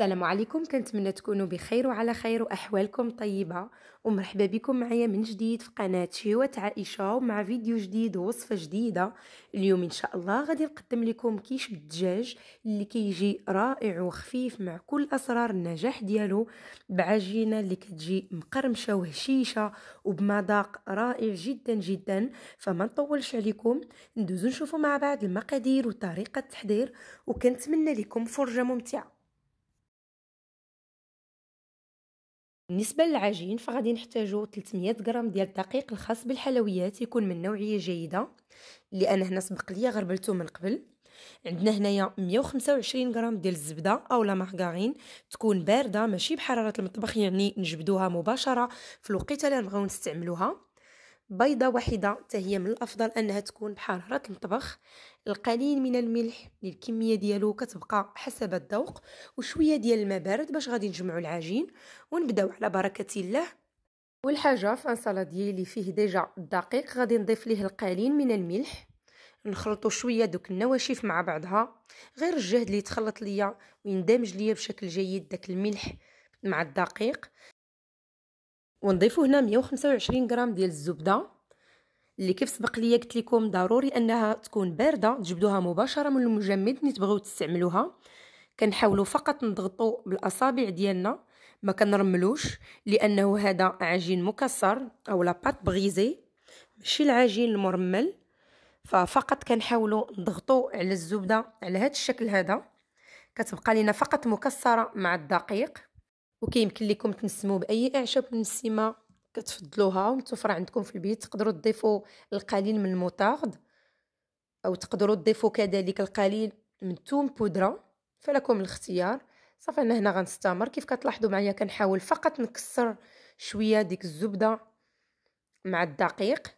السلام عليكم كنتمنى تكونوا بخير وعلى خير واحوالكم طيبه ومرحبا بكم معايا من جديد في قناه شهوه عائشه ومع فيديو جديد ووصفه جديده اليوم ان شاء الله غادي نقدم لكم كيش بالدجاج اللي كيجي رائع وخفيف مع كل اسرار النجاح ديالو بعجينه اللي كتجي مقرمشه وهشيشه وبمذاق رائع جدا جدا فما نطولش عليكم ندوزو نشوفوا مع بعض المقادير وطريقه التحضير وكنتمنى لكم فرجه ممتعه بالنسبه للعجين فغادي نحتاجو 300 غرام ديال الدقيق الخاص بالحلويات يكون من نوعيه جيده اللي انا هنا سبق ليا غربلته من قبل عندنا هنايا 125 غرام ديال الزبده اولا مارغارين تكون بارده ماشي بحراره المطبخ يعني نجبدوها مباشره في الوقيته اللي نبغيو نستعملوها بيضه واحده حتى من الافضل انها تكون بحراره المطبخ القليل من الملح الكميه ديالو كتبقى حسب الذوق وشويه ديال الماء بارد باش غادي نجمعوا العجين ونبداو على بركه الله اول حاجه في انصاله ديالي فيه ديجا الدقيق غادي نضيف ليه القليل من الملح نخلطوا شويه دوك النواشف مع بعضها غير الجهد اللي تخلط ليا ويندمج ليا بشكل جيد داك الملح مع الدقيق ونضيفوا هنا 125 غرام ديال الزبده اللي كيف سبق ليا قلت لكم ضروري انها تكون بارده تجبدوها مباشره من المجمد ملي تبغيو تستعملوها كنحاولوا فقط نضغطوا بالاصابع ديالنا ما كنرملوش لانه هذا عجين مكسر او لاباط بغيزي ماشي العجين المرمل ففقط كنحاولوا نضغطوا على الزبده على هذا الشكل هذا كتبقى لنا فقط مكسره مع الدقيق وكيمكن لكم تنسموه باي اعشاب منسمه كتفضلوها ومتوفره عندكم في البيت تقدروا تضيفوا القليل من الموطارد او تقدروا تضيفوا كذلك القليل من الثوم بودره فلكم الاختيار صافي انا هنا غنستمر كيف كتلاحظوا معايا كنحاول فقط نكسر شويه ديك الزبده مع الدقيق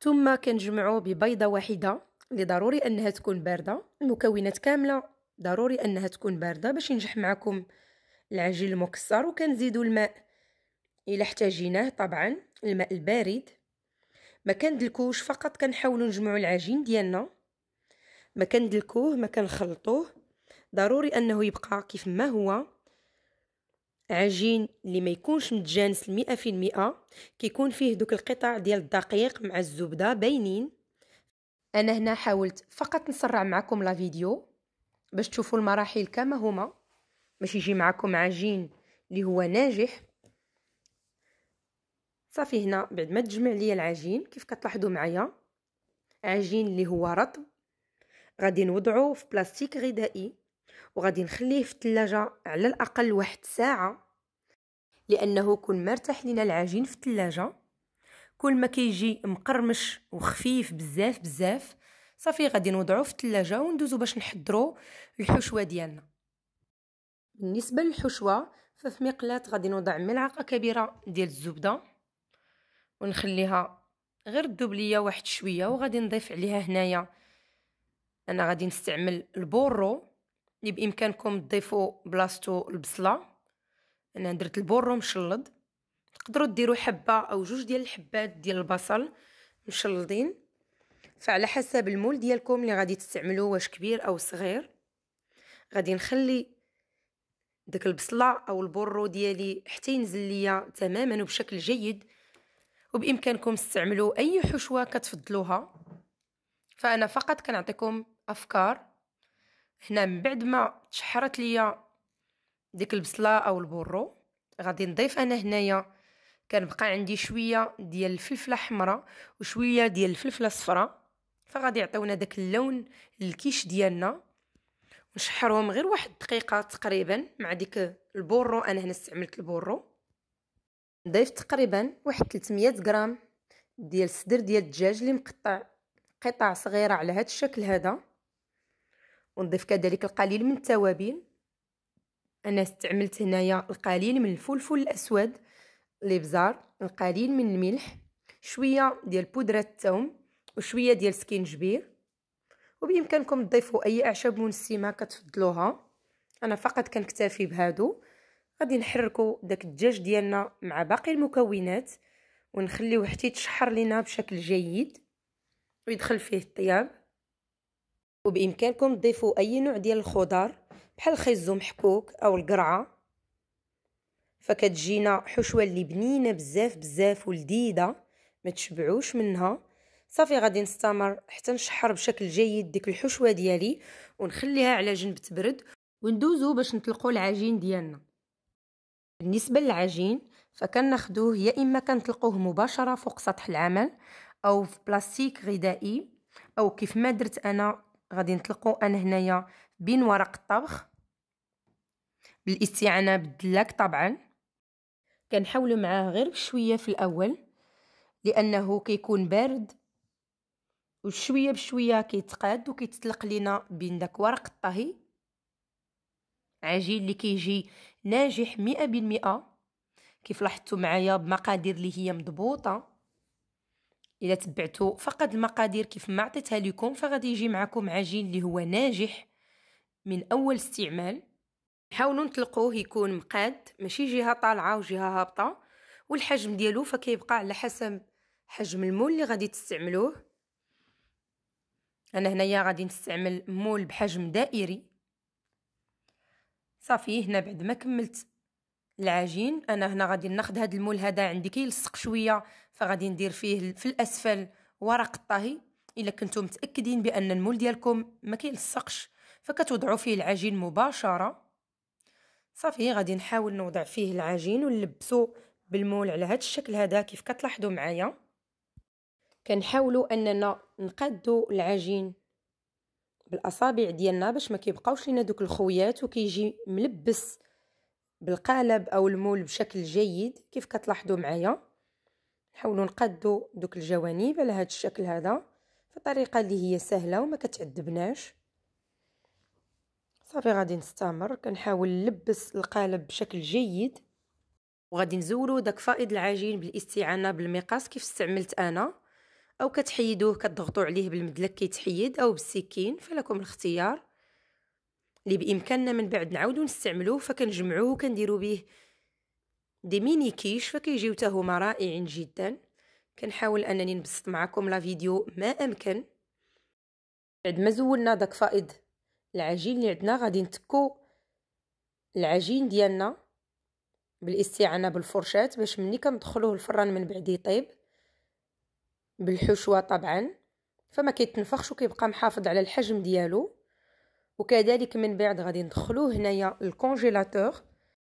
ثم كنجمعوا ببيضه واحده اللي ضروري انها تكون بارده المكونات كامله ضروري انها تكون بارده باش ينجح معكم العجين المكسر وكنزيدوا الماء إلا احتاجيناه طبعا الماء البارد ما كندلكوش فقط كنحاولوا نجمعوا العجين ديالنا ما كندلكوه ما كنخلطوه ضروري انه يبقى كيف ما هو عجين اللي ما يكونش متجانس المئة في المئة كيكون فيه دوك القطع ديال الدقيق مع الزبدة باينين انا هنا حاولت فقط نسرع معكم لا فيديو باش تشوفوا المراحل كما هما باش يجي معكم عجين اللي هو ناجح صافي هنا بعد ما تجمع ليا العجين كيف كتلاحظوا معايا عجين اللي هو رطب غادي نوضعه في بلاستيك غذائي وغادي نخليه في الثلاجه على الاقل واحد ساعه لانه كل ما ارتاح لينا العجين في الثلاجه كل ما كيجي مقرمش وخفيف بزاف بزاف صافي غادي نوضعو في الثلاجه وندوزو باش نحضرو الحشوه ديالنا بالنسبه للحشوه ففي مقلاة غادي نوضع ملعقه كبيره ديال الزبده ونخليها غير تذوب ليا واحد شويه وغادي نضيف عليها هنايا انا غادي نستعمل البورو اللي بامكانكم تضيفوا بلاصتو البصله انا درت البورو مشلض تقدروا ديروا حبه او جوج ديال الحبات ديال البصل مشلضين فعلى حسب المول ديالكم اللي غادي تستعملوه واش كبير او صغير غادي نخلي داك البصله او البورو ديالي حتى ينزل ليا تماما وبشكل جيد وبامكانكم تستعملوا اي حشوه كتفضلوها فانا فقط كنعطيكم افكار هنا من بعد ما تشحرت ليا ديك البصله او البورو غادي نضيف انا هنايا كنبقى عندي شويه ديال الفلفله حمراء وشويه ديال الفلفله صفراء فغادي يعطيونا داك اللون الكيش ديالنا ونشحرهم غير واحد دقيقه تقريبا مع ديك البورو انا هنا استعملت البورو نضيف تقريبا واحد 300 غرام ديال الصدر ديال الدجاج اللي مقطع قطع صغيره على هذا الشكل هذا ونضيف كذلك القليل من التوابل انا استعملت هنايا القليل من الفلفل الاسود الابزار القليل من الملح شويه ديال بودره الثوم وشويه ديال سكينجبير وبامكانكم تضيفوا اي اعشاب منسمه كتفضلوها انا فقط كنكتفي بهادو غادي نحركو داك الدجاج ديالنا مع باقي المكونات ونخليوه حتى يتشحر لينا بشكل جيد ويدخل فيه الطياب وبامكانكم تضيفوا اي نوع ديال الخضار بحال الخيزو محكوك او القرعه فكتجينا حشوه اللي بنينه بزاف بزاف ولذيذه ما تشبعوش منها صافي غادي نستمر حتى نشحر بشكل جيد ديك الحشوه ديالي ونخليها على جنب تبرد وندوزو باش نطلقو العجين ديالنا بالنسبة للعجين فكناخدوه يا إما كنطلقوه مباشرة فوق سطح العمل أو في بلاستيك غذائي أو كيف ما درت أنا غادي نطلقو أنا هنايا بين ورق الطبخ بالاستعانة بالدلاك طبعا كنحاولو معاه غير بشوية في الأول لأنه كيكون بارد وشويه بشويه كيتقاد وكيتطلق لينا بين داك ورق الطهي عجين اللي كيجي ناجح مئة بالمئة كيف لاحظتوا معايا بمقادير اللي هي مضبوطه الا تبعتوا فقط المقادير كيف ما عطيتها لكم فغادي يجي معكم عجين اللي هو ناجح من اول استعمال حاولوا نطلقوه يكون مقاد ماشي جهه طالعه وجهه هابطه والحجم ديالو فكيبقى على حسب حجم المول اللي غادي تستعملوه انا هنايا غادي نستعمل مول بحجم دائري صافي هنا بعد ما كملت العجين انا هنا غادي ناخد هاد المول هذا عندي كيلصق شويه فغادي ندير فيه في الاسفل ورق الطهي الا كنتو متاكدين بان المول ديالكم ما كيلصقش فكتوضعوا فيه العجين مباشره صافي غادي نحاول نوضع فيه العجين ونلبسو بالمول على هاد الشكل هذا كيف كتلاحظوا معايا كنحاولوا اننا نقادو العجين بالاصابع ديالنا باش ما كيبقاوش لينا دوك الخويات وكيجي ملبس بالقالب او المول بشكل جيد كيف كتلاحظوا معايا نحاولوا نقادوا دوك الجوانب على هذا الشكل هذا بطريقه اللي هي سهله وما كتعذبناش صافي غادي نستمر كنحاول نلبس القالب بشكل جيد وغادي نزولو داك فائض العجين بالاستعانه بالمقاس كيف استعملت انا او كتحيدوه كتضغطوا عليه بالمدلك كيتحيد او بالسكين فلكم الاختيار اللي بامكاننا من بعد نعاودو نستعملوه فكنجمعوه وكنديرو به دي ميني كيش فكيجيو حتى رائعين جدا كنحاول انني نبسط معكم لا فيديو ما امكن بعد ما زولنا داك فائض العجين اللي عندنا غادي نتكو العجين ديالنا بالاستعانه بالفرشاة باش ملي كندخلوه الفران من بعد يطيب بالحشوة طبعا فما كيتنفخش وكيبقى محافظ على الحجم ديالو وكذلك من بعد غادي ندخلوه هنايا الكونجيلاتور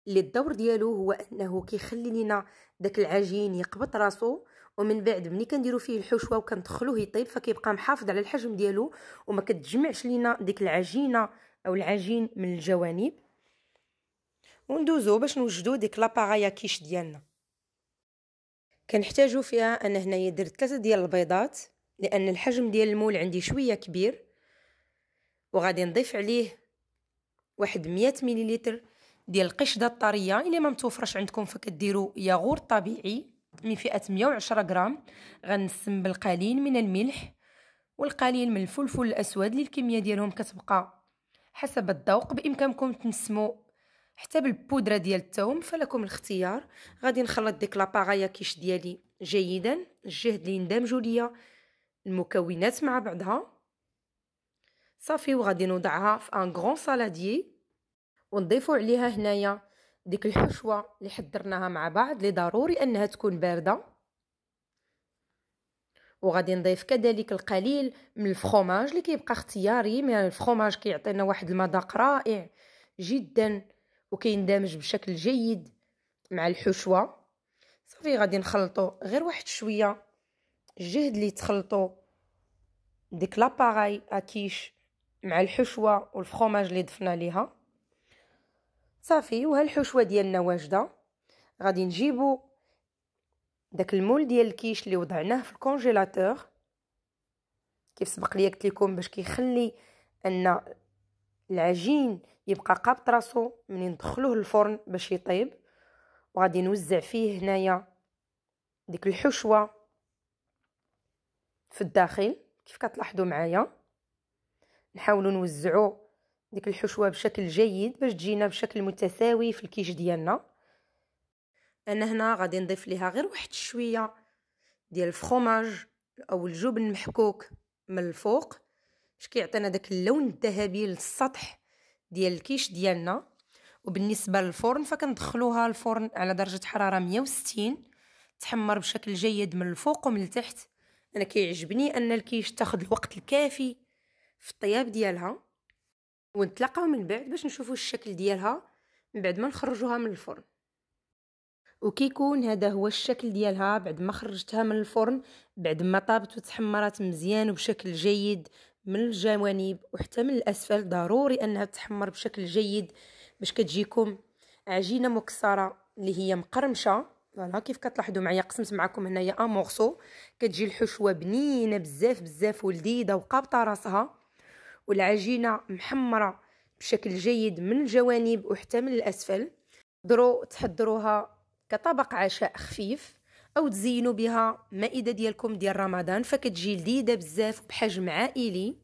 اللي الدور ديالو هو انه كيخلي لينا داك العجين يقبط راسو ومن بعد ملي كنديرو فيه الحشوه وكندخلوه يطيب فكيبقى محافظ على الحجم ديالو وما كتجمعش لينا ديك العجينه او العجين من الجوانب وندوزو باش نوجدو ديك لاباغايا كيش ديالنا كنحتاجو فيها انا هنايا درت ثلاثه ديال البيضات لان الحجم ديال المول عندي شويه كبير وغادي نضيف عليه واحد مية مليلتر ديال القشده الطريه الا ما متوفرش عندكم فكديرو ياغور طبيعي من فئه مية وعشرة غرام غنسم بالقليل من الملح والقليل من الفلفل الاسود للكمية الكميه ديالهم كتبقى حسب الذوق بامكانكم تنسمو حتى بالبودره ديال التوم فلكم الاختيار غادي نخلط ديك لاباغايا كيش ديالي جيدا الجهد اللي يندمجوا ليا المكونات مع بعضها صافي وغادي نوضعها في ان غون سالادي ونضيفوا عليها هنايا ديك الحشوه اللي حضرناها مع بعض اللي ضروري انها تكون بارده وغادي نضيف كذلك القليل من الفخوماج اللي كيبقى اختياري من الفخوماج كيعطينا واحد المذاق رائع جدا وكيندمج بشكل جيد مع الحشوه صافي غادي نخلطو غير واحد شويه الجهد اللي تخلطو ديك لاباراي اكيش مع الحشوه والفخوماج اللي ضفنا ليها صافي وهالحشوه الحشوه ديالنا واجده غادي نجيبو داك المول ديال الكيش اللي وضعناه في الكونجيلاتور كيف سبق لي قلت لكم باش كيخلي ان العجين يبقى قابط راسو من ندخلوه للفرن باش يطيب وغادي نوزع فيه هنايا ديك الحشوه في الداخل كيف كتلاحظوا معايا نحاولوا نوزعوا ديك الحشوه بشكل جيد باش تجينا بشكل متساوي في الكيش ديالنا انا هنا غادي نضيف ليها غير واحد شويه ديال الفرماج او الجبن المحكوك من الفوق باش كيعطينا داك اللون الذهبي للسطح ديال الكيش ديالنا وبالنسبه للفرن فكندخلوها الفرن على درجه حراره 160 تحمر بشكل جيد من الفوق ومن التحت انا كيعجبني ان الكيش تاخد الوقت الكافي في الطياب ديالها ونتلاقاو من بعد باش نشوفوا الشكل ديالها من بعد ما نخرجوها من الفرن وكيكون هذا هو الشكل ديالها بعد ما خرجتها من الفرن بعد ما طابت وتحمرات مزيان وبشكل جيد من الجوانب وحتى من الاسفل ضروري انها تحمر بشكل جيد باش كتجيكم عجينه مكسره اللي هي مقرمشه فوالا كيف كتلاحظوا معايا قسمت معكم هنايا امورسو كتجي الحشوه بنينه بزاف بزاف ولذيذه وقابطه راسها والعجينه محمره بشكل جيد من الجوانب وحتى من الاسفل درو تحضروها كطبق عشاء خفيف او تزينوا بها مائده ديالكم ديال رمضان فكتجي لذيذه بزاف بحجم عائلي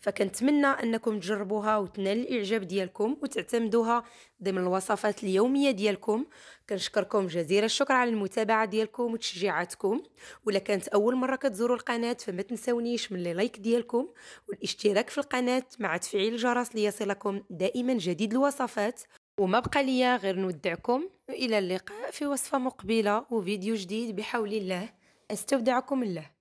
فكنتمنى انكم تجربوها وتنال الاعجاب ديالكم وتعتمدوها ضمن الوصفات اليوميه ديالكم كنشكركم جزيل الشكر على المتابعه ديالكم وتشجيعاتكم ولا كانت اول مره كتزوروا القناه فما تنساونيش من اللايك لايك ديالكم والاشتراك في القناه مع تفعيل الجرس ليصلكم دائما جديد الوصفات وما بقى ليا غير نودعكم الى اللقاء في وصفة مقبلة وفيديو جديد بحول الله أستودعكم الله